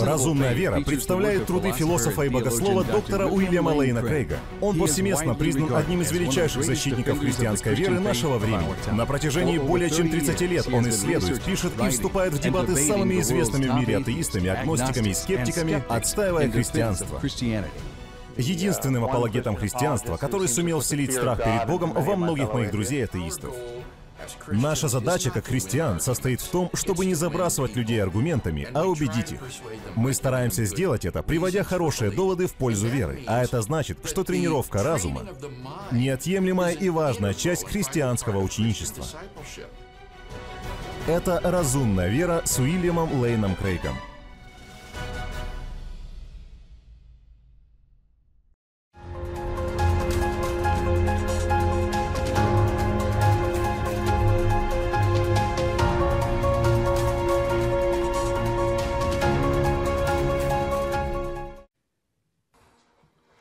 Разумная вера представляет труды философа и богослова доктора Уильяма Лейна Крейга. Он повсеместно признан одним из величайших защитников христианской веры нашего времени. На протяжении более чем 30 лет он исследует, пишет и вступает в дебаты с самыми известными в мире атеистами, агностиками и скептиками, отстаивая христианство. Единственным апологетом христианства, который сумел вселить страх перед Богом во многих моих друзей-атеистов. Наша задача как христиан состоит в том, чтобы не забрасывать людей аргументами, а убедить их. Мы стараемся сделать это, приводя хорошие доводы в пользу веры. А это значит, что тренировка разума — неотъемлемая и важная часть христианского ученичества. Это «Разумная вера» с Уильямом Лейном Крейгом.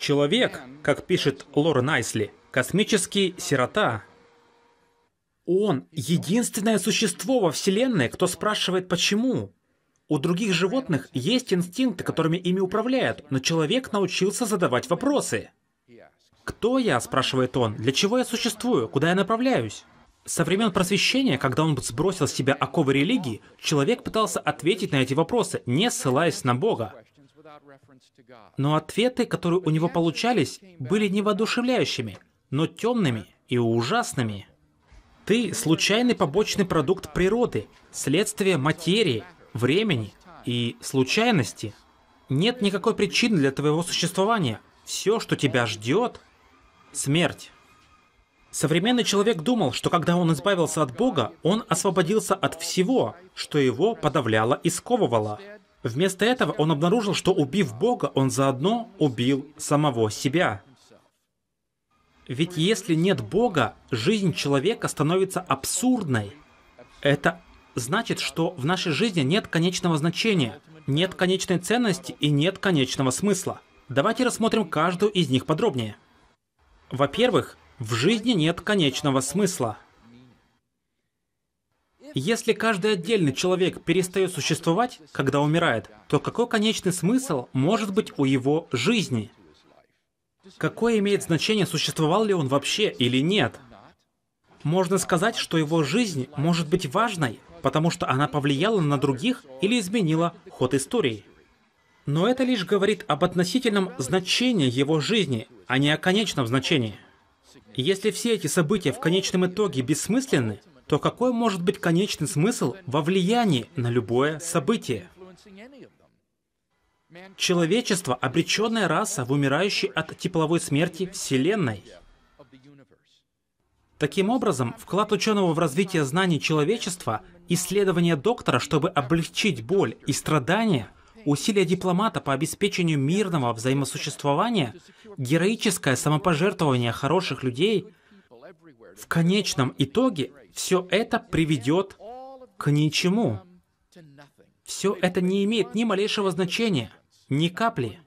Человек, как пишет Лор Найсли, космический сирота. Он — единственное существо во Вселенной, кто спрашивает «почему?». У других животных есть инстинкты, которыми ими управляют, но человек научился задавать вопросы. «Кто я?» – спрашивает он. «Для чего я существую? Куда я направляюсь?» Со времен просвещения, когда он сбросил с себя оковы религии, человек пытался ответить на эти вопросы, не ссылаясь на Бога. Но ответы, которые у него получались, были не воодушевляющими, но темными и ужасными. Ты – случайный побочный продукт природы, следствие материи, времени и случайности. Нет никакой причины для твоего существования. Все, что тебя ждет – смерть. Современный человек думал, что когда он избавился от Бога, он освободился от всего, что его подавляло и сковывало – Вместо этого он обнаружил, что убив Бога, он заодно убил самого себя. Ведь если нет Бога, жизнь человека становится абсурдной. Это значит, что в нашей жизни нет конечного значения, нет конечной ценности и нет конечного смысла. Давайте рассмотрим каждую из них подробнее. Во-первых, в жизни нет конечного смысла. Если каждый отдельный человек перестает существовать, когда умирает, то какой конечный смысл может быть у его жизни? Какое имеет значение, существовал ли он вообще или нет? Можно сказать, что его жизнь может быть важной, потому что она повлияла на других или изменила ход истории. Но это лишь говорит об относительном значении его жизни, а не о конечном значении. Если все эти события в конечном итоге бессмысленны, то какой может быть конечный смысл во влиянии на любое событие? Человечество — обреченная раса, вымирающая от тепловой смерти Вселенной. Таким образом, вклад ученого в развитие знаний человечества, исследование доктора, чтобы облегчить боль и страдания, усилия дипломата по обеспечению мирного взаимосуществования, героическое самопожертвование хороших людей — в конечном итоге все это приведет к ничему. Все это не имеет ни малейшего значения, ни капли.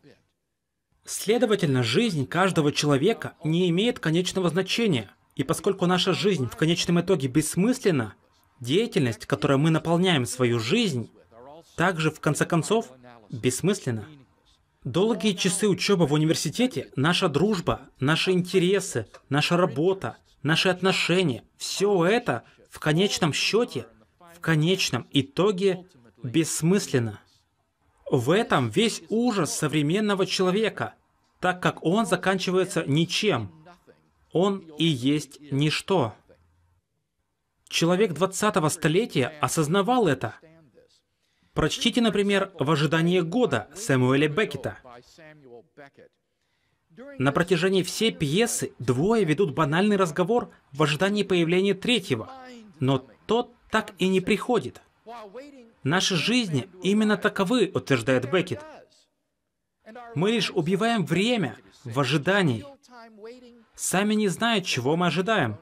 Следовательно, жизнь каждого человека не имеет конечного значения, и поскольку наша жизнь в конечном итоге бессмысленна, деятельность, которой мы наполняем свою жизнь, также, в конце концов, бессмысленна. Долгие часы учебы в университете, наша дружба, наши интересы, наша работа, наши отношения, все это в конечном счете, в конечном итоге бессмысленно. В этом весь ужас современного человека, так как он заканчивается ничем. Он и есть ничто. Человек 20-го столетия осознавал это. Прочтите, например, «В ожидании года» Сэмуэля Беккета. На протяжении всей пьесы двое ведут банальный разговор в ожидании появления третьего, но тот так и не приходит. Наши жизни именно таковы, утверждает Беккет. Мы лишь убиваем время в ожидании. Сами не знают, чего мы ожидаем.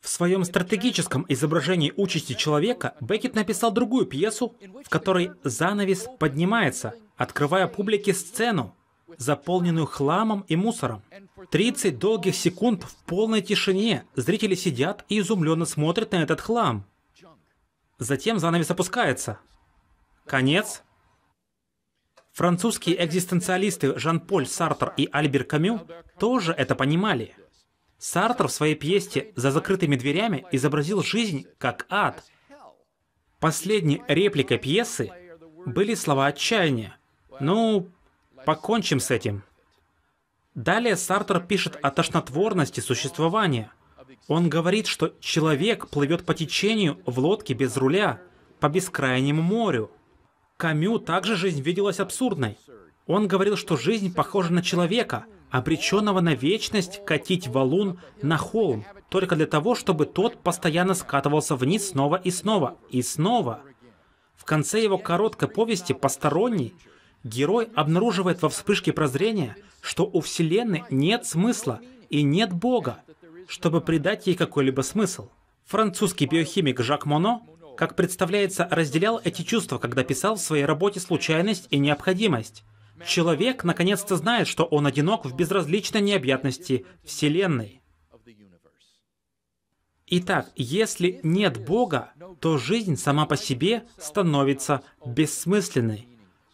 В своем стратегическом изображении участи человека Беккет написал другую пьесу, в которой занавес поднимается, открывая публике сцену, заполненную хламом и мусором. 30 долгих секунд в полной тишине зрители сидят и изумленно смотрят на этот хлам. Затем занавес опускается. Конец. Французские экзистенциалисты Жан-Поль Сартр и Альбер Камю тоже это понимали. Сартр в своей пьесе «За закрытыми дверями» изобразил жизнь как ад. Последней репликой пьесы были слова отчаяния. Ну, Покончим с этим. Далее Сартер пишет о тошнотворности существования. Он говорит, что человек плывет по течению в лодке без руля, по бескрайнему морю. Камю также жизнь виделась абсурдной. Он говорил, что жизнь похожа на человека, обреченного на вечность катить валун на холм, только для того, чтобы тот постоянно скатывался вниз снова и снова, и снова. В конце его короткой повести «Посторонний» Герой обнаруживает во вспышке прозрения, что у Вселенной нет смысла и нет Бога, чтобы придать ей какой-либо смысл. Французский биохимик Жак Моно, как представляется, разделял эти чувства, когда писал в своей работе «Случайность и необходимость». Человек наконец-то знает, что он одинок в безразличной необъятности Вселенной. Итак, если нет Бога, то жизнь сама по себе становится бессмысленной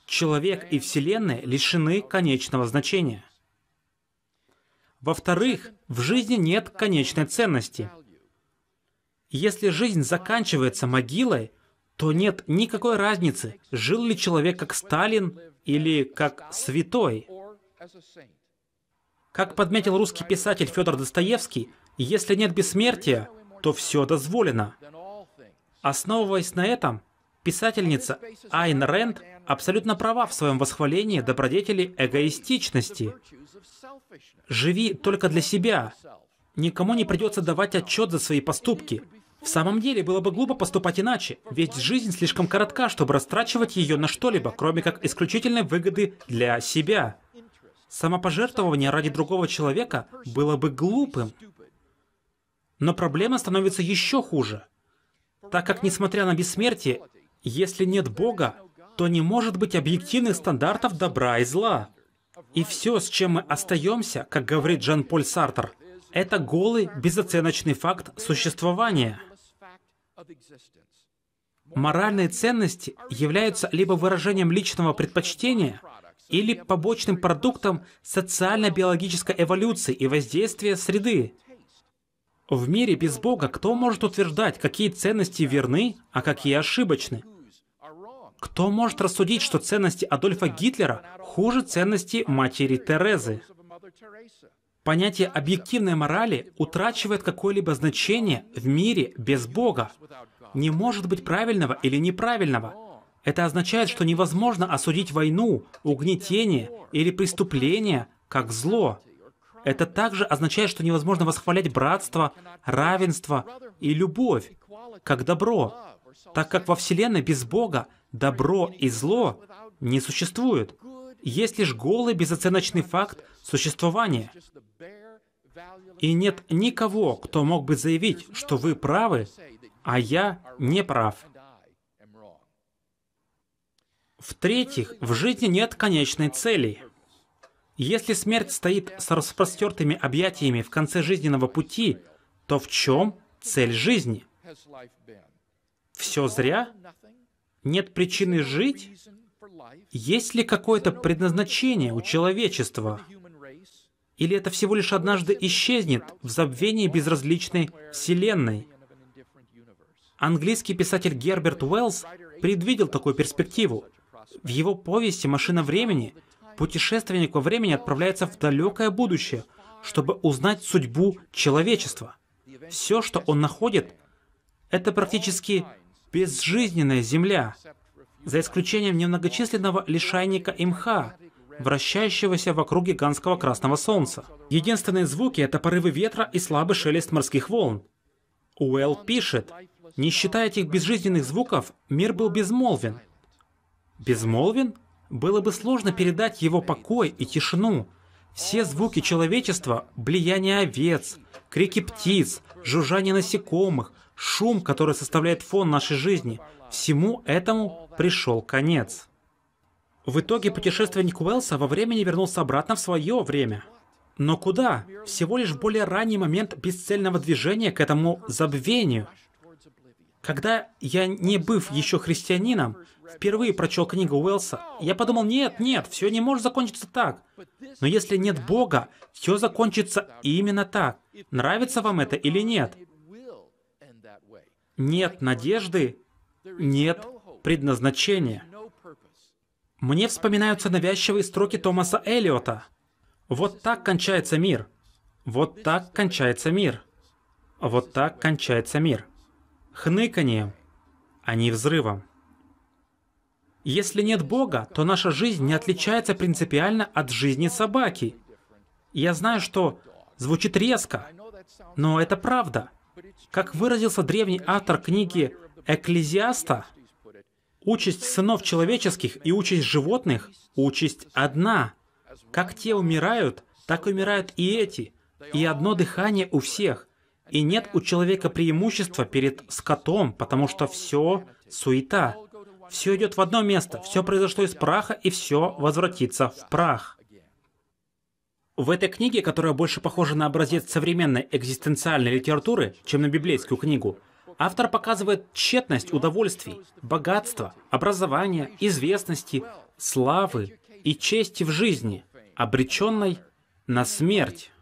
человек и Вселенная лишены конечного значения. Во-вторых, в жизни нет конечной ценности. Если жизнь заканчивается могилой, то нет никакой разницы, жил ли человек как Сталин или как святой. Как подметил русский писатель Федор Достоевский, если нет бессмертия, то все дозволено. Основываясь на этом, Писательница Айн Рэнд абсолютно права в своем восхвалении добродетели эгоистичности. «Живи только для себя. Никому не придется давать отчет за свои поступки. В самом деле было бы глупо поступать иначе, ведь жизнь слишком коротка, чтобы растрачивать ее на что-либо, кроме как исключительной выгоды для себя. Самопожертвование ради другого человека было бы глупым. Но проблема становится еще хуже, так как, несмотря на бессмертие, если нет Бога, то не может быть объективных стандартов добра и зла. И все, с чем мы остаемся, как говорит Жан-Поль Сартер, это голый, безоценочный факт существования. Моральные ценности являются либо выражением личного предпочтения, или побочным продуктом социально-биологической эволюции и воздействия среды. В мире без Бога кто может утверждать, какие ценности верны, а какие ошибочны? Кто может рассудить, что ценности Адольфа Гитлера хуже ценности матери Терезы? Понятие объективной морали утрачивает какое-либо значение в мире без Бога. Не может быть правильного или неправильного. Это означает, что невозможно осудить войну, угнетение или преступление как зло. Это также означает, что невозможно восхвалять братство, равенство и любовь как добро, так как во Вселенной без Бога добро и зло не существует. Есть лишь голый безоценочный факт существования. И нет никого, кто мог бы заявить, что вы правы, а я не прав. В-третьих, в жизни нет конечной цели. Если смерть стоит с распростертыми объятиями в конце жизненного пути, то в чем цель жизни? Все зря? нет причины жить? Есть ли какое-то предназначение у человечества? Или это всего лишь однажды исчезнет в забвении безразличной Вселенной? Английский писатель Герберт Уэллс предвидел такую перспективу. В его повести «Машина времени» путешественник во времени отправляется в далекое будущее, чтобы узнать судьбу человечества. Все, что он находит, это практически безжизненная земля, за исключением немногочисленного лишайника и мха, вращающегося вокруг гигантского красного солнца. Единственные звуки — это порывы ветра и слабый шелест морских волн. Уэлл пишет, не считая этих безжизненных звуков, мир был безмолвен. Безмолвен? Было бы сложно передать его покой и тишину. Все звуки человечества — блияние овец, крики птиц, жужжание насекомых — шум, который составляет фон нашей жизни. Всему этому пришел конец. В итоге путешественник Уэлса во времени вернулся обратно в свое время. Но куда? Всего лишь более ранний момент бесцельного движения к этому забвению. Когда я, не быв еще христианином, впервые прочел книгу Уэлса, я подумал, нет, нет, все не может закончиться так. Но если нет Бога, все закончится именно так. Нравится вам это или нет? нет надежды, нет предназначения. Мне вспоминаются навязчивые строки Томаса Эллиота. «Вот так кончается мир. Вот так кончается мир. Вот так кончается мир». Хныканием, а не взрывом. Если нет Бога, то наша жизнь не отличается принципиально от жизни собаки. Я знаю, что звучит резко, но это правда. Как выразился древний автор книги «Экклезиаста», участь сынов человеческих и участь животных – участь одна. Как те умирают, так умирают и эти, и одно дыхание у всех. И нет у человека преимущества перед скотом, потому что все суета. Все идет в одно место, все произошло из праха, и все возвратится в прах. В этой книге, которая больше похожа на образец современной экзистенциальной литературы, чем на библейскую книгу, автор показывает тщетность удовольствий, богатства, образования, известности, славы и чести в жизни, обреченной на смерть.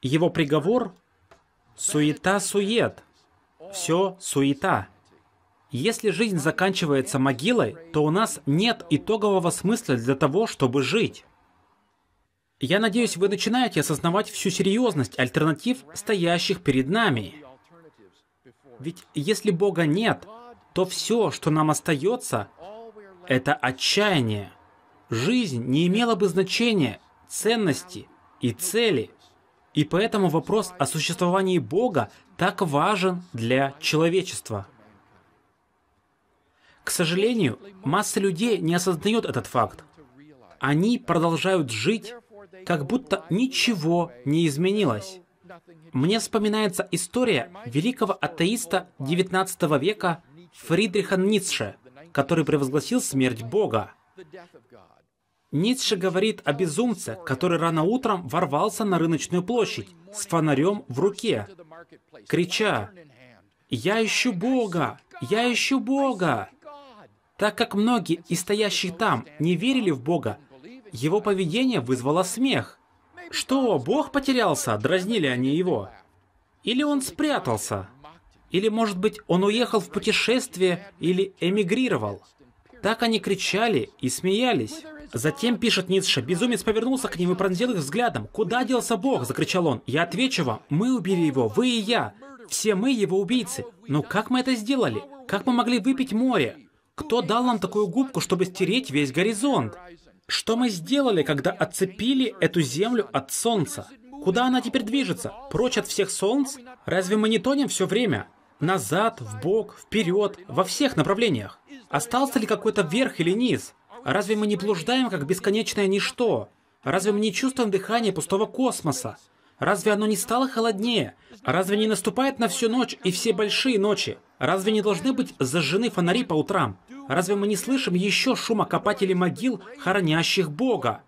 Его приговор — суета-сует, все суета. Если жизнь заканчивается могилой, то у нас нет итогового смысла для того, чтобы жить. Я надеюсь, вы начинаете осознавать всю серьезность альтернатив, стоящих перед нами. Ведь если Бога нет, то все, что нам остается, это отчаяние. Жизнь не имела бы значения, ценности и цели. И поэтому вопрос о существовании Бога так важен для человечества. К сожалению, масса людей не осознает этот факт. Они продолжают жить, как будто ничего не изменилось. Мне вспоминается история великого атеиста XIX века Фридриха Ницше, который превозгласил смерть Бога. Ницше говорит о безумце, который рано утром ворвался на рыночную площадь с фонарем в руке, крича «Я ищу Бога! Я ищу Бога!» Так как многие из стоящих там не верили в Бога, его поведение вызвало смех. Что, Бог потерялся? Дразнили они его. Или он спрятался? Или, может быть, он уехал в путешествие или эмигрировал? Так они кричали и смеялись. Затем, пишет Ницше, безумец повернулся к ним и пронзил их взглядом. «Куда делся Бог?» – закричал он. «Я отвечу вам, мы убили его, вы и я. Все мы его убийцы. Но как мы это сделали? Как мы могли выпить море? Кто дал нам такую губку, чтобы стереть весь горизонт? Что мы сделали, когда отцепили эту землю от солнца? Куда она теперь движется? Прочь от всех солнц? Разве мы не тонем все время? Назад, вбок, вперед, во всех направлениях. Остался ли какой-то верх или низ? Разве мы не блуждаем, как бесконечное ничто? Разве мы не чувствуем дыхание пустого космоса? Разве оно не стало холоднее? Разве не наступает на всю ночь и все большие ночи? Разве не должны быть зажжены фонари по утрам? Разве мы не слышим еще шума копателей могил, хоронящих Бога?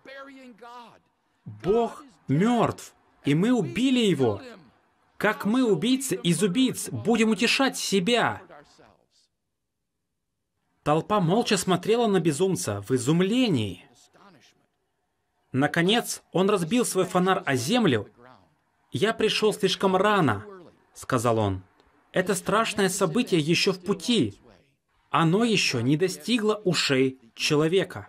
Бог мертв, и мы убили его. Как мы, убийцы из убийц, будем утешать себя? Толпа молча смотрела на безумца в изумлении. Наконец, он разбил свой фонарь о землю. «Я пришел слишком рано», — сказал он. «Это страшное событие еще в пути оно еще не достигло ушей человека.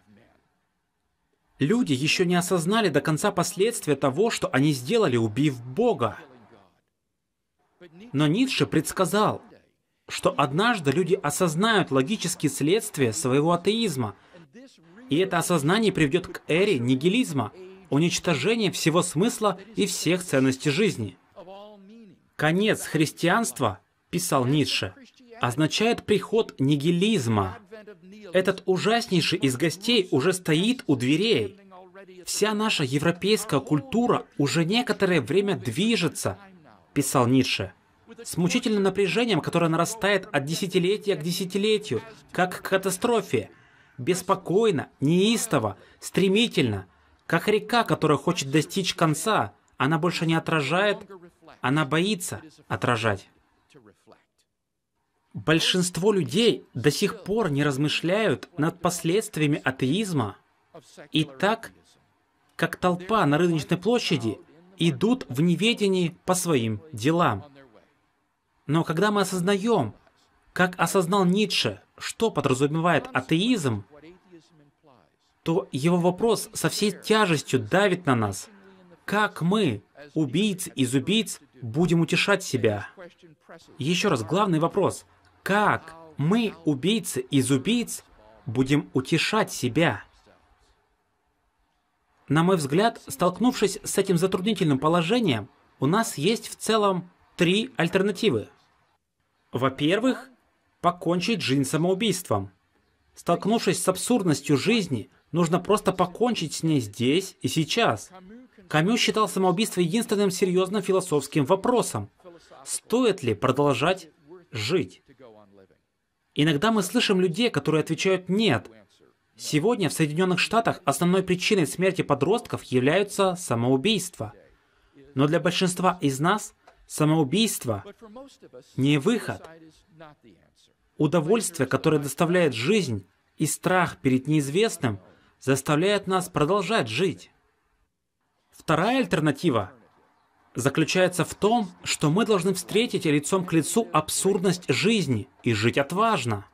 Люди еще не осознали до конца последствия того, что они сделали, убив Бога. Но Ницше предсказал, что однажды люди осознают логические следствия своего атеизма, и это осознание приведет к эре нигилизма, уничтожения всего смысла и всех ценностей жизни. Конец христианства, писал Ницше, означает приход нигилизма. Этот ужаснейший из гостей уже стоит у дверей. Вся наша европейская культура уже некоторое время движется, писал Ницше, с мучительным напряжением, которое нарастает от десятилетия к десятилетию, как к катастрофе. Беспокойно, неистово, стремительно, как река, которая хочет достичь конца, она больше не отражает, она боится отражать. Большинство людей до сих пор не размышляют над последствиями атеизма. И так, как толпа на рыночной площади, идут в неведении по своим делам. Но когда мы осознаем, как осознал Ницше, что подразумевает атеизм, то его вопрос со всей тяжестью давит на нас. Как мы, убийц из убийц, будем утешать себя? Еще раз, главный вопрос. Как мы, убийцы из убийц, будем утешать себя? На мой взгляд, столкнувшись с этим затруднительным положением, у нас есть в целом три альтернативы. Во-первых, покончить жизнь самоубийством. Столкнувшись с абсурдностью жизни, нужно просто покончить с ней здесь и сейчас. Камю считал самоубийство единственным серьезным философским вопросом. Стоит ли продолжать жить? Иногда мы слышим людей, которые отвечают «нет». Сегодня в Соединенных Штатах основной причиной смерти подростков являются самоубийства. Но для большинства из нас самоубийство не выход. Удовольствие, которое доставляет жизнь, и страх перед неизвестным заставляет нас продолжать жить. Вторая альтернатива заключается в том, что мы должны встретить лицом к лицу абсурдность жизни и жить отважно.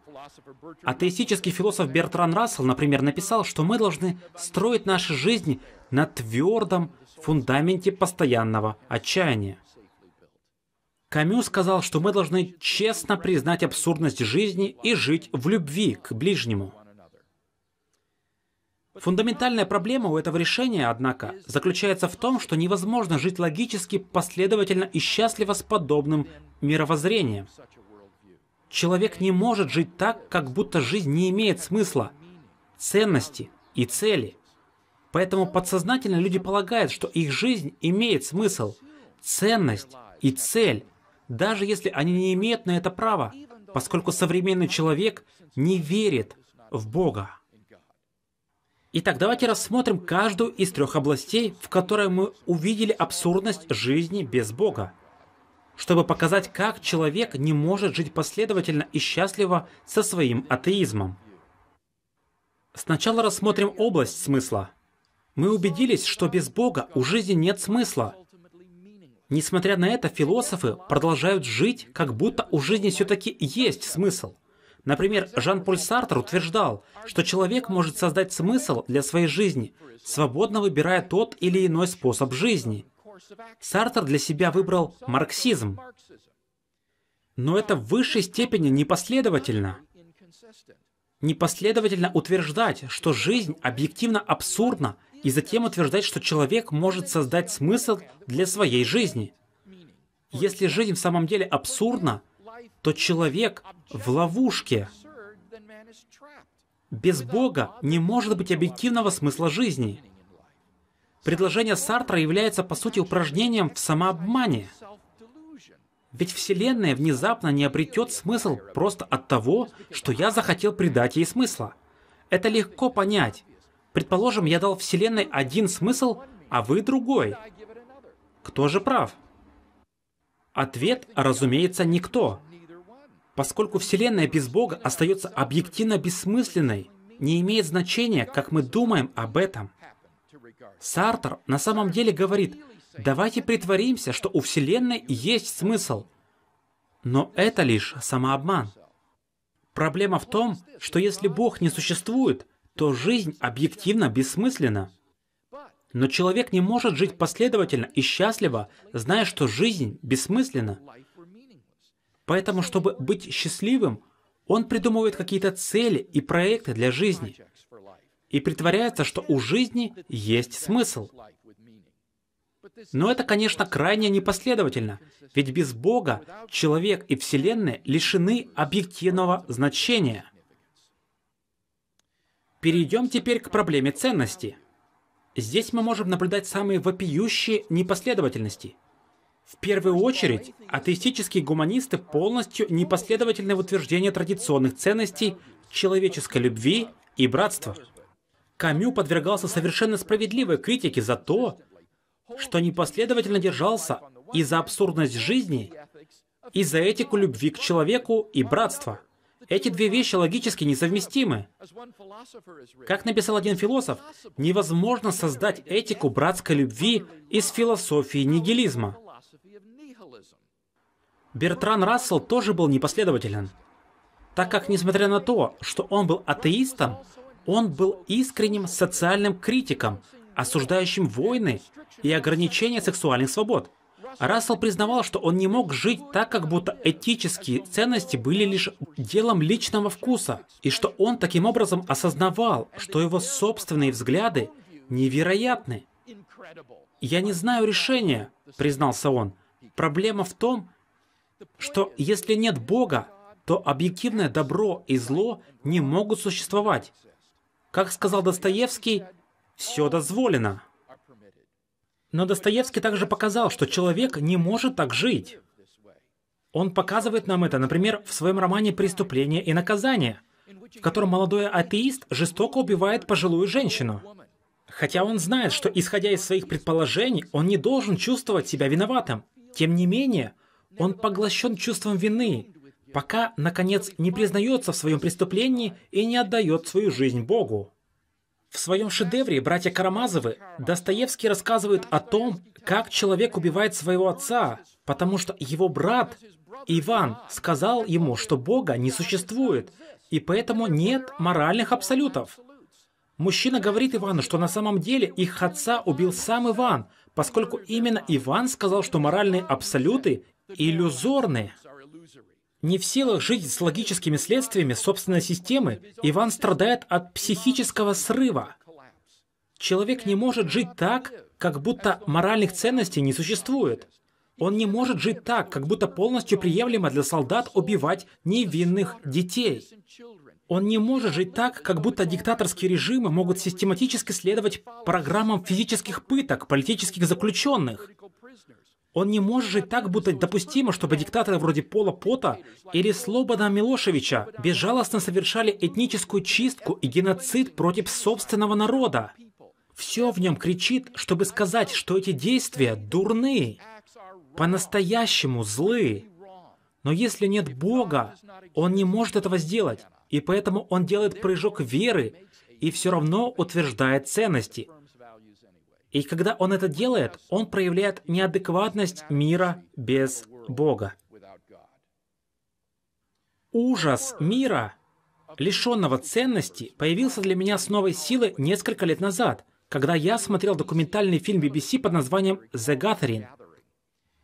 Атеистический философ Бертран Рассел, например, написал, что мы должны строить наши жизни на твердом фундаменте постоянного отчаяния. Камю сказал, что мы должны честно признать абсурдность жизни и жить в любви к ближнему. Фундаментальная проблема у этого решения, однако, заключается в том, что невозможно жить логически, последовательно и счастливо с подобным мировоззрением. Человек не может жить так, как будто жизнь не имеет смысла, ценности и цели. Поэтому подсознательно люди полагают, что их жизнь имеет смысл, ценность и цель, даже если они не имеют на это права, поскольку современный человек не верит в Бога. Итак, давайте рассмотрим каждую из трех областей, в которой мы увидели абсурдность жизни без Бога, чтобы показать, как человек не может жить последовательно и счастливо со своим атеизмом. Сначала рассмотрим область смысла. Мы убедились, что без Бога у жизни нет смысла. Несмотря на это, философы продолжают жить, как будто у жизни все-таки есть смысл. Например, Жан-Поль Сартр утверждал, что человек может создать смысл для своей жизни, свободно выбирая тот или иной способ жизни. Сартр для себя выбрал марксизм. Но это в высшей степени непоследовательно. Непоследовательно утверждать, что жизнь объективно абсурдна, и затем утверждать, что человек может создать смысл для своей жизни. Если жизнь в самом деле абсурдна, то человек в ловушке. Без Бога не может быть объективного смысла жизни. Предложение Сартра является, по сути, упражнением в самообмане. Ведь Вселенная внезапно не обретет смысл просто от того, что я захотел придать ей смысла. Это легко понять. Предположим, я дал Вселенной один смысл, а вы другой. Кто же прав? Ответ, разумеется, никто. Поскольку Вселенная без Бога остается объективно бессмысленной, не имеет значения, как мы думаем об этом. Сартер на самом деле говорит, давайте притворимся, что у Вселенной есть смысл. Но это лишь самообман. Проблема в том, что если Бог не существует, то жизнь объективно бессмысленна. Но человек не может жить последовательно и счастливо, зная, что жизнь бессмысленна. Поэтому, чтобы быть счастливым, он придумывает какие-то цели и проекты для жизни и притворяется, что у жизни есть смысл. Но это, конечно, крайне непоследовательно, ведь без Бога человек и Вселенная лишены объективного значения. Перейдем теперь к проблеме ценности. Здесь мы можем наблюдать самые вопиющие непоследовательности – в первую очередь, атеистические гуманисты полностью непоследовательны в утверждении традиционных ценностей человеческой любви и братства. Камю подвергался совершенно справедливой критике за то, что непоследовательно держался и за абсурдность жизни, и за этику любви к человеку и братства. Эти две вещи логически несовместимы. Как написал один философ, невозможно создать этику братской любви из философии нигилизма. Бертран Рассел тоже был непоследователен, так как, несмотря на то, что он был атеистом, он был искренним социальным критиком, осуждающим войны и ограничения сексуальных свобод. Рассел признавал, что он не мог жить так, как будто этические ценности были лишь делом личного вкуса, и что он таким образом осознавал, что его собственные взгляды невероятны. «Я не знаю решения», — признался он. «Проблема в том, что если нет Бога, то объективное добро и зло не могут существовать. Как сказал Достоевский, все дозволено. Но Достоевский также показал, что человек не может так жить. Он показывает нам это, например, в своем романе «Преступление и наказание», в котором молодой атеист жестоко убивает пожилую женщину. Хотя он знает, что, исходя из своих предположений, он не должен чувствовать себя виноватым. Тем не менее, он поглощен чувством вины, пока, наконец, не признается в своем преступлении и не отдает свою жизнь Богу. В своем шедевре «Братья Карамазовы» Достоевский рассказывает о том, как человек убивает своего отца, потому что его брат, Иван, сказал ему, что Бога не существует, и поэтому нет моральных абсолютов. Мужчина говорит Ивану, что на самом деле их отца убил сам Иван, поскольку именно Иван сказал, что моральные абсолюты иллюзорны, не в силах жить с логическими следствиями собственной системы, Иван страдает от психического срыва. Человек не может жить так, как будто моральных ценностей не существует. Он не может жить так, как будто полностью приемлемо для солдат убивать невинных детей. Он не может жить так, как будто диктаторские режимы могут систематически следовать программам физических пыток политических заключенных. Он не может жить так, будто допустимо, чтобы диктаторы вроде Пола Пота или Слобода Милошевича безжалостно совершали этническую чистку и геноцид против собственного народа. Все в нем кричит, чтобы сказать, что эти действия дурны, по-настоящему злы. Но если нет Бога, он не может этого сделать, и поэтому он делает прыжок веры и все равно утверждает ценности – и когда он это делает, он проявляет неадекватность мира без Бога. Ужас мира, лишенного ценности, появился для меня с новой силы несколько лет назад, когда я смотрел документальный фильм BBC под названием «The Gathering».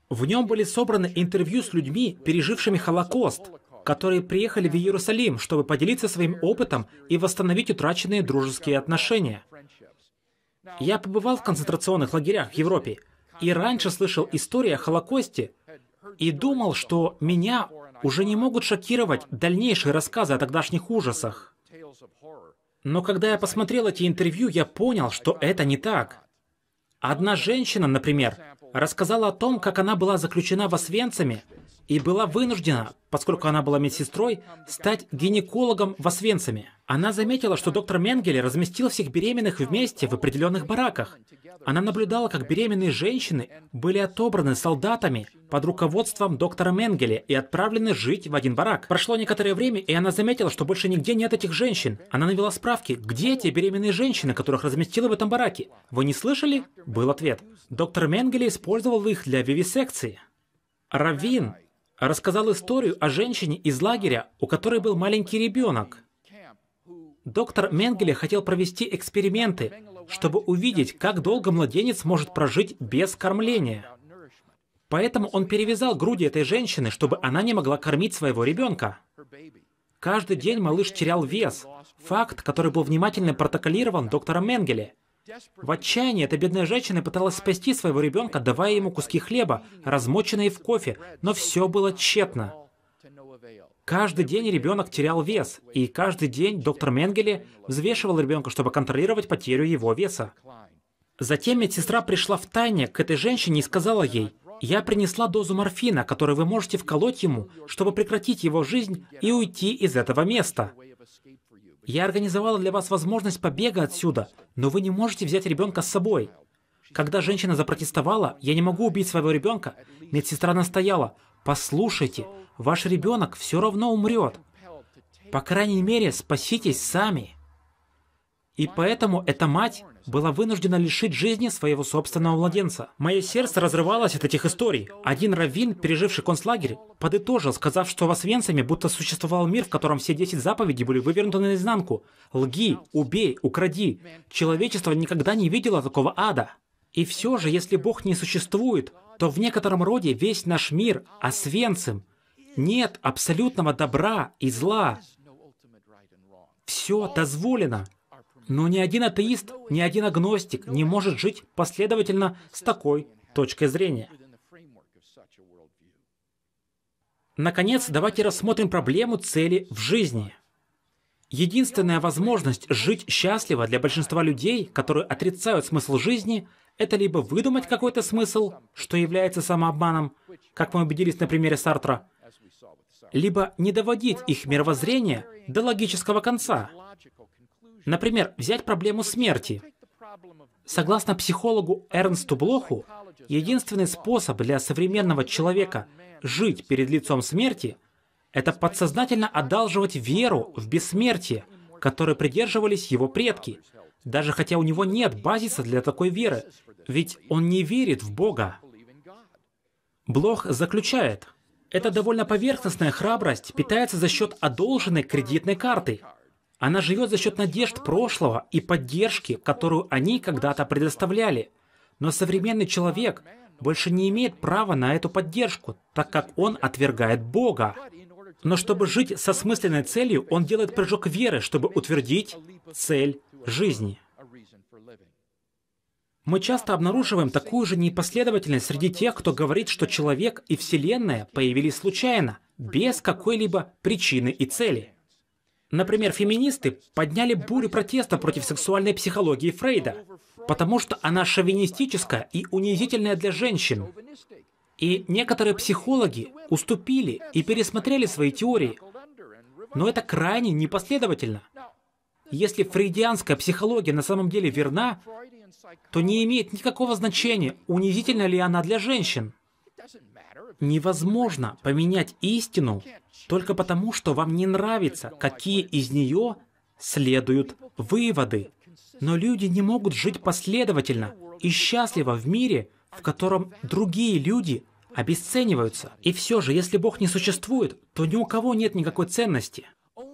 В нем были собраны интервью с людьми, пережившими Холокост, которые приехали в Иерусалим, чтобы поделиться своим опытом и восстановить утраченные дружеские отношения. Я побывал в концентрационных лагерях в Европе и раньше слышал истории о Холокосте и думал, что меня уже не могут шокировать дальнейшие рассказы о тогдашних ужасах. Но когда я посмотрел эти интервью, я понял, что это не так. Одна женщина, например, рассказала о том, как она была заключена в Освенциме и была вынуждена, поскольку она была медсестрой, стать гинекологом в Освенциме. Она заметила, что доктор Менгеле разместил всех беременных вместе в определенных бараках. Она наблюдала, как беременные женщины были отобраны солдатами под руководством доктора Менгеле и отправлены жить в один барак. Прошло некоторое время, и она заметила, что больше нигде нет этих женщин. Она навела справки, где те беременные женщины, которых разместила в этом бараке. Вы не слышали? Был ответ. Доктор Менгеле использовал их для вивисекции. Равин рассказал историю о женщине из лагеря, у которой был маленький ребенок. Доктор Менгеле хотел провести эксперименты, чтобы увидеть, как долго младенец может прожить без кормления. Поэтому он перевязал груди этой женщины, чтобы она не могла кормить своего ребенка. Каждый день малыш терял вес, факт, который был внимательно протоколирован доктором Менгеле – в отчаянии эта бедная женщина пыталась спасти своего ребенка, давая ему куски хлеба, размоченные в кофе, но все было тщетно. Каждый день ребенок терял вес, и каждый день доктор Менгеле взвешивал ребенка, чтобы контролировать потерю его веса. Затем медсестра пришла в тайне к этой женщине и сказала ей, «Я принесла дозу морфина, которую вы можете вколоть ему, чтобы прекратить его жизнь и уйти из этого места». Я организовала для вас возможность побега отсюда, но вы не можете взять ребенка с собой. Когда женщина запротестовала, я не могу убить своего ребенка, медсестра настояла, послушайте, ваш ребенок все равно умрет. По крайней мере, спаситесь сами. И поэтому эта мать была вынуждена лишить жизни своего собственного младенца. Мое сердце разрывалось от этих историй. Один раввин, переживший концлагерь, подытожил, сказав, что в Освенциме будто существовал мир, в котором все 10 заповедей были вывернуты наизнанку. Лги, убей, укради. Человечество никогда не видело такого ада. И все же, если Бог не существует, то в некотором роде весь наш мир Освенцим. Нет абсолютного добра и зла. Все дозволено. Но ни один атеист, ни один агностик не может жить последовательно с такой точкой зрения. Наконец, давайте рассмотрим проблему цели в жизни. Единственная возможность жить счастливо для большинства людей, которые отрицают смысл жизни, это либо выдумать какой-то смысл, что является самообманом, как мы убедились на примере Сартра, либо не доводить их мировоззрение до логического конца – Например, взять проблему смерти. Согласно психологу Эрнсту Блоху, единственный способ для современного человека жить перед лицом смерти — это подсознательно одалживать веру в бессмертие, которой придерживались его предки, даже хотя у него нет базиса для такой веры, ведь он не верит в Бога. Блох заключает, это довольно поверхностная храбрость питается за счет одолженной кредитной карты — она живет за счет надежд прошлого и поддержки, которую они когда-то предоставляли. Но современный человек больше не имеет права на эту поддержку, так как он отвергает Бога. Но чтобы жить со смысленной целью, он делает прыжок веры, чтобы утвердить цель жизни. Мы часто обнаруживаем такую же непоследовательность среди тех, кто говорит, что человек и Вселенная появились случайно, без какой-либо причины и цели. Например, феминисты подняли бурю протеста против сексуальной психологии Фрейда, потому что она шовинистическая и унизительная для женщин. И некоторые психологи уступили и пересмотрели свои теории, но это крайне непоследовательно. Если фрейдианская психология на самом деле верна, то не имеет никакого значения, унизительна ли она для женщин. Невозможно поменять истину только потому, что вам не нравится, какие из нее следуют выводы. Но люди не могут жить последовательно и счастливо в мире, в котором другие люди обесцениваются. И все же, если Бог не существует, то ни у кого нет никакой ценности.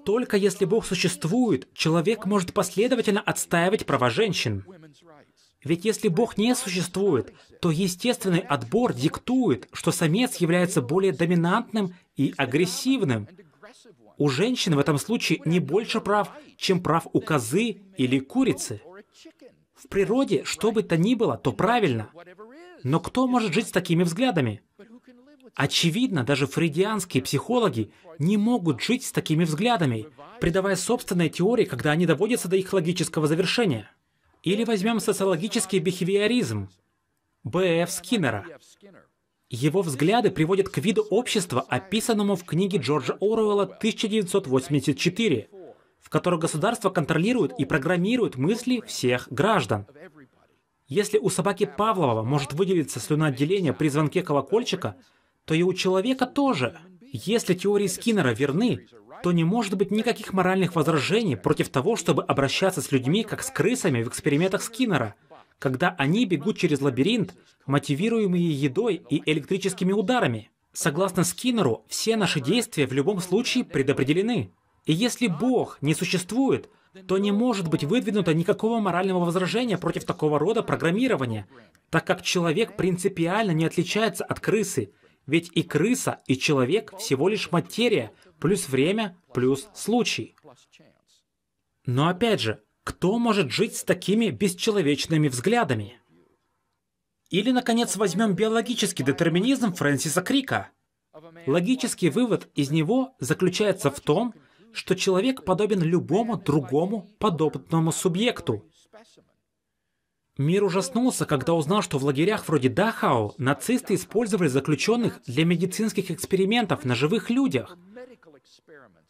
Только если Бог существует, человек может последовательно отстаивать права женщин. Ведь если Бог не существует, то естественный отбор диктует, что самец является более доминантным и агрессивным. У женщин в этом случае не больше прав, чем прав у козы или курицы. В природе, что бы то ни было, то правильно. Но кто может жить с такими взглядами? Очевидно, даже фрейдианские психологи не могут жить с такими взглядами, придавая собственные теории, когда они доводятся до их логического завершения. Или возьмем социологический бихевиоризм Б.Ф. Скиннера. Его взгляды приводят к виду общества, описанному в книге Джорджа Оруэлла «1984», в котором государство контролирует и программирует мысли всех граждан. Если у собаки Павлова может выделиться слюноотделение при звонке колокольчика, то и у человека тоже – если теории Скиннера верны, то не может быть никаких моральных возражений против того, чтобы обращаться с людьми, как с крысами в экспериментах Скиннера, когда они бегут через лабиринт, мотивируемые едой и электрическими ударами. Согласно Скиннеру, все наши действия в любом случае предопределены. И если Бог не существует, то не может быть выдвинуто никакого морального возражения против такого рода программирования, так как человек принципиально не отличается от крысы – ведь и крыса, и человек всего лишь материя, плюс время, плюс случай. Но опять же, кто может жить с такими бесчеловечными взглядами? Или, наконец, возьмем биологический детерминизм Фрэнсиса Крика. Логический вывод из него заключается в том, что человек подобен любому другому подобному субъекту. Мир ужаснулся, когда узнал, что в лагерях вроде Дахау нацисты использовали заключенных для медицинских экспериментов на живых людях.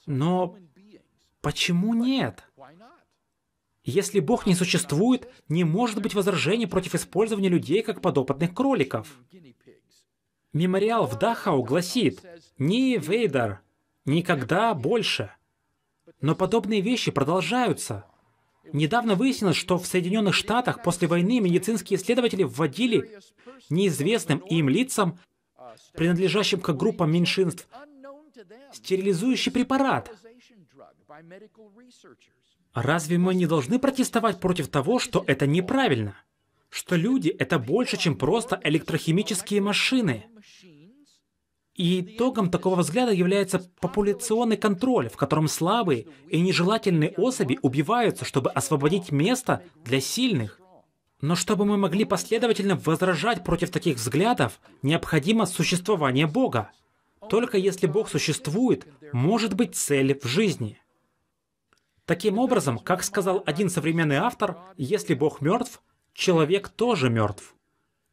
Но почему нет? Если Бог не существует, не может быть возражений против использования людей как подопытных кроликов. Мемориал в Дахау гласит «Ни Вейдер, никогда больше». Но подобные вещи продолжаются – Недавно выяснилось, что в Соединенных Штатах после войны медицинские исследователи вводили неизвестным им лицам, принадлежащим к группам меньшинств, стерилизующий препарат. Разве мы не должны протестовать против того, что это неправильно? Что люди — это больше, чем просто электрохимические машины. И итогом такого взгляда является популяционный контроль, в котором слабые и нежелательные особи убиваются, чтобы освободить место для сильных. Но чтобы мы могли последовательно возражать против таких взглядов, необходимо существование Бога. Только если Бог существует, может быть цель в жизни. Таким образом, как сказал один современный автор, если Бог мертв, человек тоже мертв.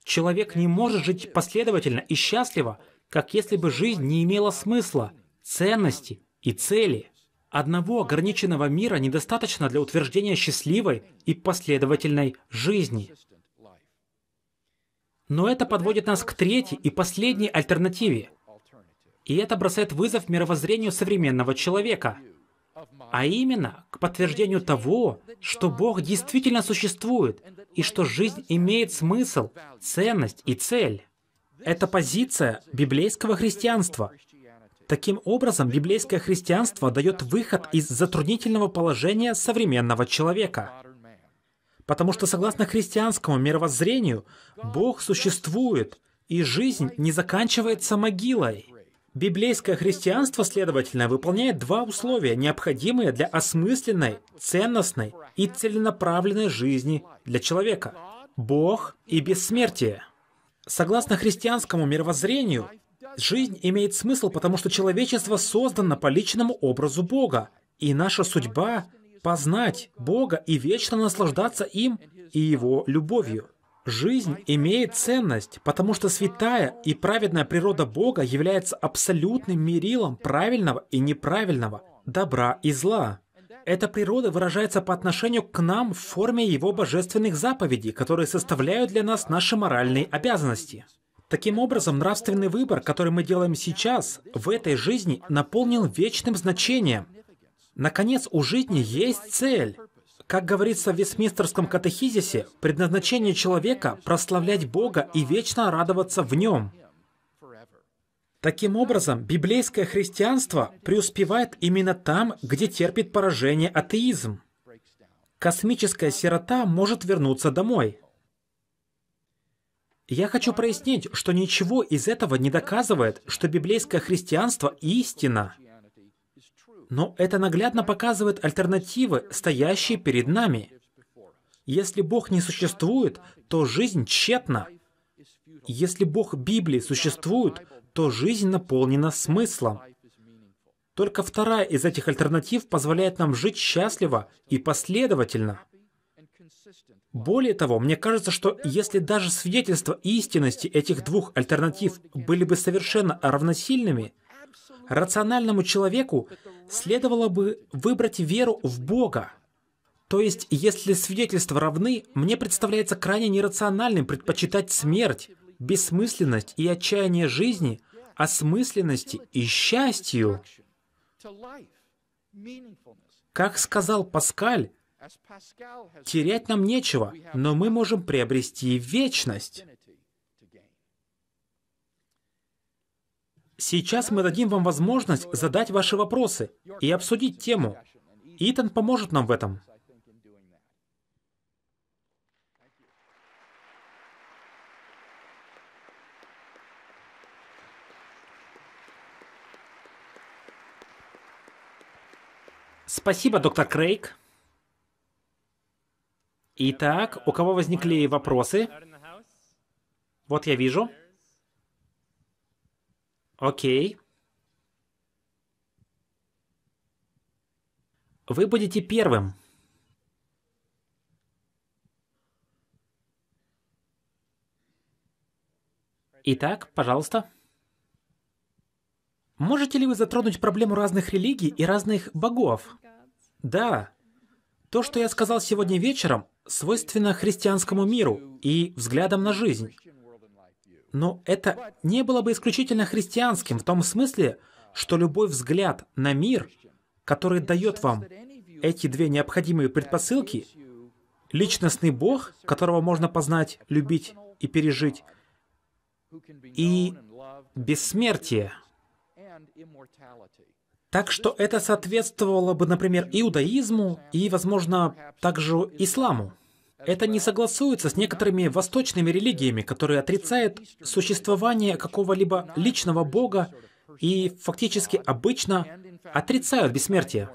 Человек не может жить последовательно и счастливо, как если бы жизнь не имела смысла, ценности и цели. Одного ограниченного мира недостаточно для утверждения счастливой и последовательной жизни. Но это подводит нас к третьей и последней альтернативе. И это бросает вызов мировоззрению современного человека, а именно к подтверждению того, что Бог действительно существует и что жизнь имеет смысл, ценность и цель. Это позиция библейского христианства. Таким образом, библейское христианство дает выход из затруднительного положения современного человека. Потому что согласно христианскому мировоззрению, Бог существует, и жизнь не заканчивается могилой. Библейское христианство, следовательно, выполняет два условия, необходимые для осмысленной, ценностной и целенаправленной жизни для человека. Бог и бессмертие. Согласно христианскому мировоззрению, жизнь имеет смысл, потому что человечество создано по личному образу Бога, и наша судьба — познать Бога и вечно наслаждаться им и Его любовью. Жизнь имеет ценность, потому что святая и праведная природа Бога является абсолютным мерилом правильного и неправильного, добра и зла. Эта природа выражается по отношению к нам в форме Его божественных заповедей, которые составляют для нас наши моральные обязанности. Таким образом, нравственный выбор, который мы делаем сейчас, в этой жизни, наполнен вечным значением. Наконец, у жизни есть цель. Как говорится в Вестминстерском катехизисе, предназначение человека — прославлять Бога и вечно радоваться в Нем. Таким образом, библейское христианство преуспевает именно там, где терпит поражение атеизм. Космическая сирота может вернуться домой. Я хочу прояснить, что ничего из этого не доказывает, что библейское христианство – истина. Но это наглядно показывает альтернативы, стоящие перед нами. Если Бог не существует, то жизнь тщетна – если Бог Библии существует, то жизнь наполнена смыслом. Только вторая из этих альтернатив позволяет нам жить счастливо и последовательно. Более того, мне кажется, что если даже свидетельства истинности этих двух альтернатив были бы совершенно равносильными, рациональному человеку следовало бы выбрать веру в Бога. То есть, если свидетельства равны, мне представляется крайне нерациональным предпочитать смерть, бессмысленность и отчаяние жизни осмысленности а и счастью. Как сказал Паскаль, терять нам нечего, но мы можем приобрести вечность. Сейчас мы дадим вам возможность задать ваши вопросы и обсудить тему. Итан поможет нам в этом. Спасибо, доктор Крейг. Итак, у кого возникли вопросы? Вот я вижу. Окей. Вы будете первым. Итак, пожалуйста. Можете ли вы затронуть проблему разных религий и разных богов? Да. То, что я сказал сегодня вечером, свойственно христианскому миру и взглядам на жизнь. Но это не было бы исключительно христианским в том смысле, что любой взгляд на мир, который дает вам эти две необходимые предпосылки, личностный Бог, которого можно познать, любить и пережить, и бессмертие — так что это соответствовало бы, например, иудаизму и, возможно, также исламу. Это не согласуется с некоторыми восточными религиями, которые отрицают существование какого-либо личного бога и фактически обычно отрицают бессмертие.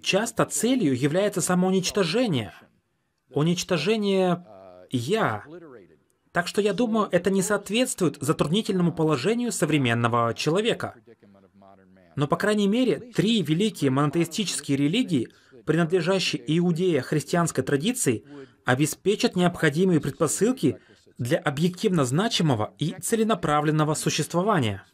Часто целью является самоуничтожение, уничтожение «я», так что я думаю, это не соответствует затруднительному положению современного человека. Но, по крайней мере, три великие монотеистические религии, принадлежащие иудея-христианской традиции, обеспечат необходимые предпосылки для объективно значимого и целенаправленного существования.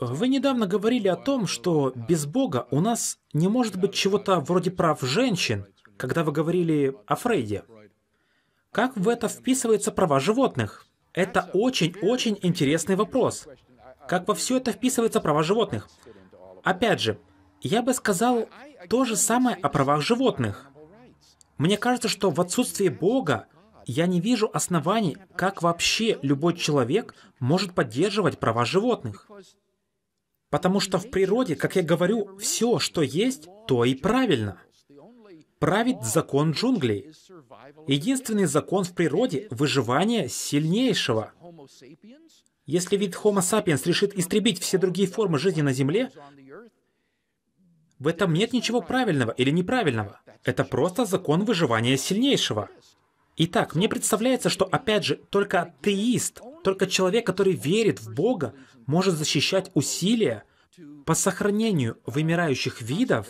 Вы недавно говорили о том, что без Бога у нас не может быть чего-то вроде прав женщин, когда вы говорили о Фрейде. Как в это вписывается права животных? Это очень-очень интересный вопрос. Как во все это вписывается права животных? Опять же, я бы сказал то же самое о правах животных. Мне кажется, что в отсутствии Бога я не вижу оснований, как вообще любой человек может поддерживать права животных. Потому что в природе, как я говорю, все, что есть, то и правильно. Правит закон джунглей. Единственный закон в природе – выживание сильнейшего. Если вид Homo sapiens решит истребить все другие формы жизни на Земле, в этом нет ничего правильного или неправильного. Это просто закон выживания сильнейшего. Итак, мне представляется, что опять же, только атеист только человек, который верит в Бога, может защищать усилия по сохранению вымирающих видов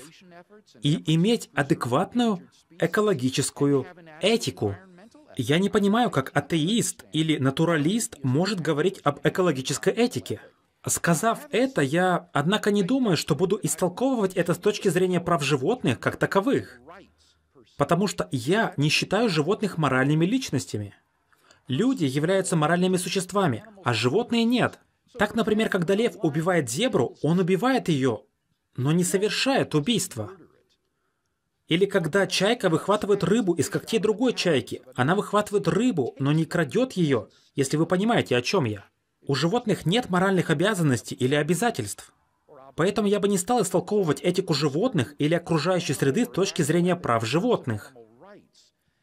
и иметь адекватную экологическую этику. Я не понимаю, как атеист или натуралист может говорить об экологической этике. Сказав это, я, однако, не думаю, что буду истолковывать это с точки зрения прав животных как таковых, потому что я не считаю животных моральными личностями. Люди являются моральными существами, а животные нет. Так, например, когда лев убивает зебру, он убивает ее, но не совершает убийство. Или когда чайка выхватывает рыбу из когтей другой чайки, она выхватывает рыбу, но не крадет ее, если вы понимаете, о чем я. У животных нет моральных обязанностей или обязательств. Поэтому я бы не стал истолковывать этику животных или окружающей среды с точки зрения прав животных.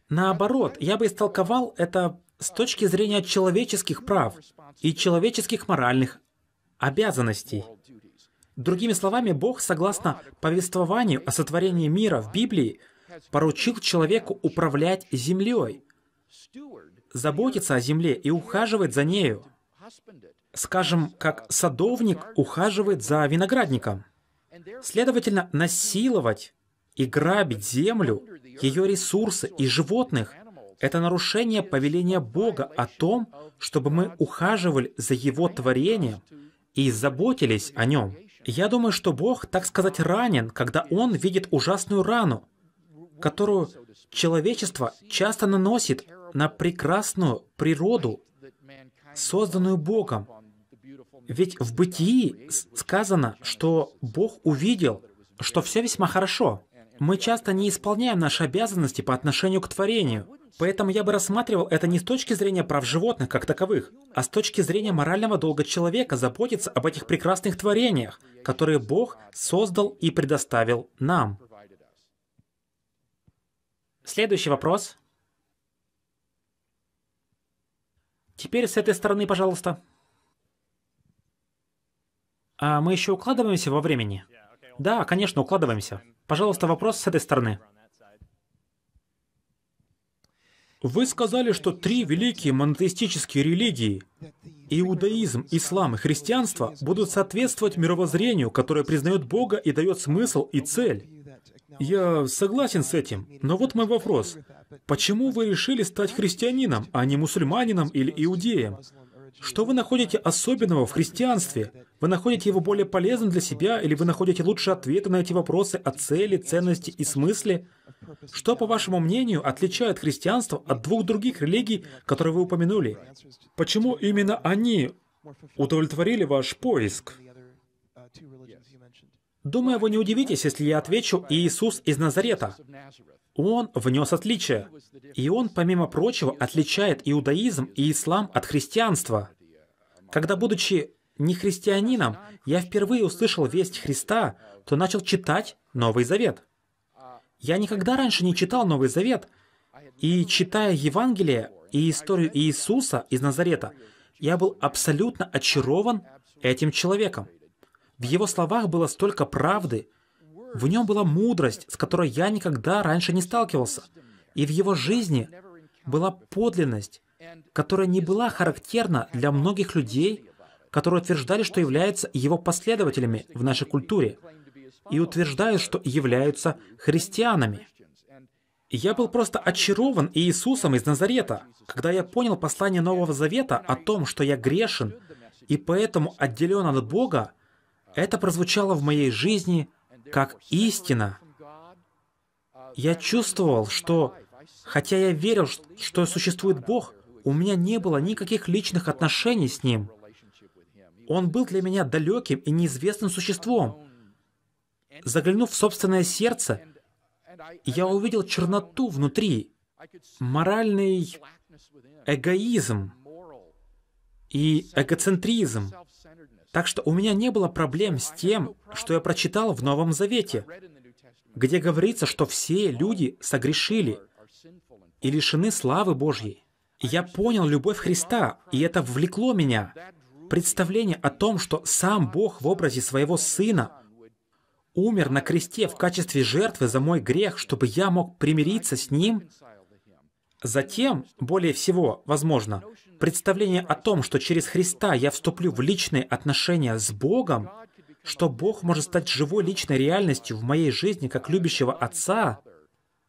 Наоборот, я бы истолковал это с точки зрения человеческих прав и человеческих моральных обязанностей. Другими словами, Бог, согласно повествованию о сотворении мира в Библии, поручил человеку управлять землей, заботиться о земле и ухаживать за нею. Скажем, как садовник ухаживает за виноградником. Следовательно, насиловать и грабить землю, ее ресурсы и животных – это нарушение повеления Бога о том, чтобы мы ухаживали за Его творением и заботились о нем. Я думаю, что Бог, так сказать, ранен, когда Он видит ужасную рану, которую человечество часто наносит на прекрасную природу, созданную Богом. Ведь в бытии сказано, что Бог увидел, что все весьма хорошо. Мы часто не исполняем наши обязанности по отношению к творению. Поэтому я бы рассматривал это не с точки зрения прав животных как таковых, а с точки зрения морального долга человека заботиться об этих прекрасных творениях, которые Бог создал и предоставил нам. Следующий вопрос. Теперь с этой стороны, пожалуйста. А мы еще укладываемся во времени? Да, конечно, укладываемся. Пожалуйста, вопрос с этой стороны. Вы сказали, что три великие монотеистические религии – иудаизм, ислам и христианство – будут соответствовать мировоззрению, которое признает Бога и дает смысл и цель. Я согласен с этим, но вот мой вопрос. Почему вы решили стать христианином, а не мусульманином или иудеем? Что вы находите особенного в христианстве? Вы находите его более полезным для себя или вы находите лучшие ответы на эти вопросы о цели, ценности и смысле? Что, по вашему мнению, отличает христианство от двух других религий, которые вы упомянули? Почему именно они удовлетворили ваш поиск? Думаю, вы не удивитесь, если я отвечу «Иисус из Назарета» он внес отличия. И он, помимо прочего, отличает иудаизм и ислам от христианства. Когда, будучи не христианином, я впервые услышал весть Христа, то начал читать Новый Завет. Я никогда раньше не читал Новый Завет, и читая Евангелие и историю Иисуса из Назарета, я был абсолютно очарован этим человеком. В его словах было столько правды, в нем была мудрость, с которой я никогда раньше не сталкивался. И в его жизни была подлинность, которая не была характерна для многих людей, которые утверждали, что являются его последователями в нашей культуре, и утверждают, что являются христианами. я был просто очарован Иисусом из Назарета, когда я понял послание Нового Завета о том, что я грешен и поэтому отделен от Бога, это прозвучало в моей жизни как истина, я чувствовал, что, хотя я верил, что существует Бог, у меня не было никаких личных отношений с Ним. Он был для меня далеким и неизвестным существом. Заглянув в собственное сердце, я увидел черноту внутри, моральный эгоизм и эгоцентризм. Так что у меня не было проблем с тем, что я прочитал в Новом Завете, где говорится, что все люди согрешили и лишены славы Божьей. Я понял любовь Христа, и это влекло меня. Представление о том, что сам Бог в образе своего Сына умер на кресте в качестве жертвы за мой грех, чтобы я мог примириться с Ним. Затем, более всего, возможно, Представление о том, что через Христа я вступлю в личные отношения с Богом, что Бог может стать живой личной реальностью в моей жизни как любящего Отца,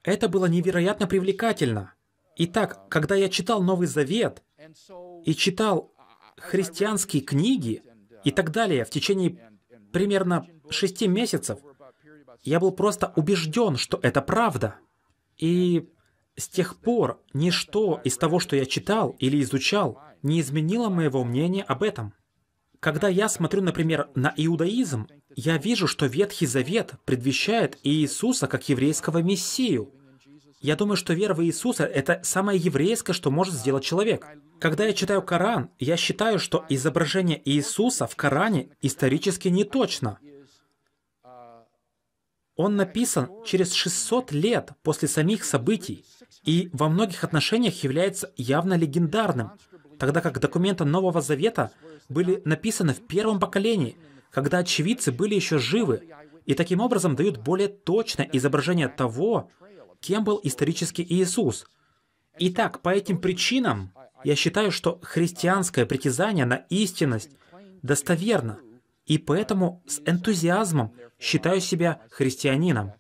это было невероятно привлекательно. Итак, когда я читал Новый Завет и читал христианские книги и так далее в течение примерно шести месяцев, я был просто убежден, что это правда. И с тех пор ничто из того, что я читал или изучал, не изменило моего мнения об этом. Когда я смотрю, например, на иудаизм, я вижу, что Ветхий Завет предвещает Иисуса как еврейского мессию. Я думаю, что вера в Иисуса — это самое еврейское, что может сделать человек. Когда я читаю Коран, я считаю, что изображение Иисуса в Коране исторически неточно. Он написан через 600 лет после самих событий и во многих отношениях является явно легендарным, тогда как документы Нового Завета были написаны в первом поколении, когда очевидцы были еще живы, и таким образом дают более точное изображение того, кем был исторически Иисус. Итак, по этим причинам я считаю, что христианское притязание на истинность достоверно, и поэтому с энтузиазмом считаю себя христианином.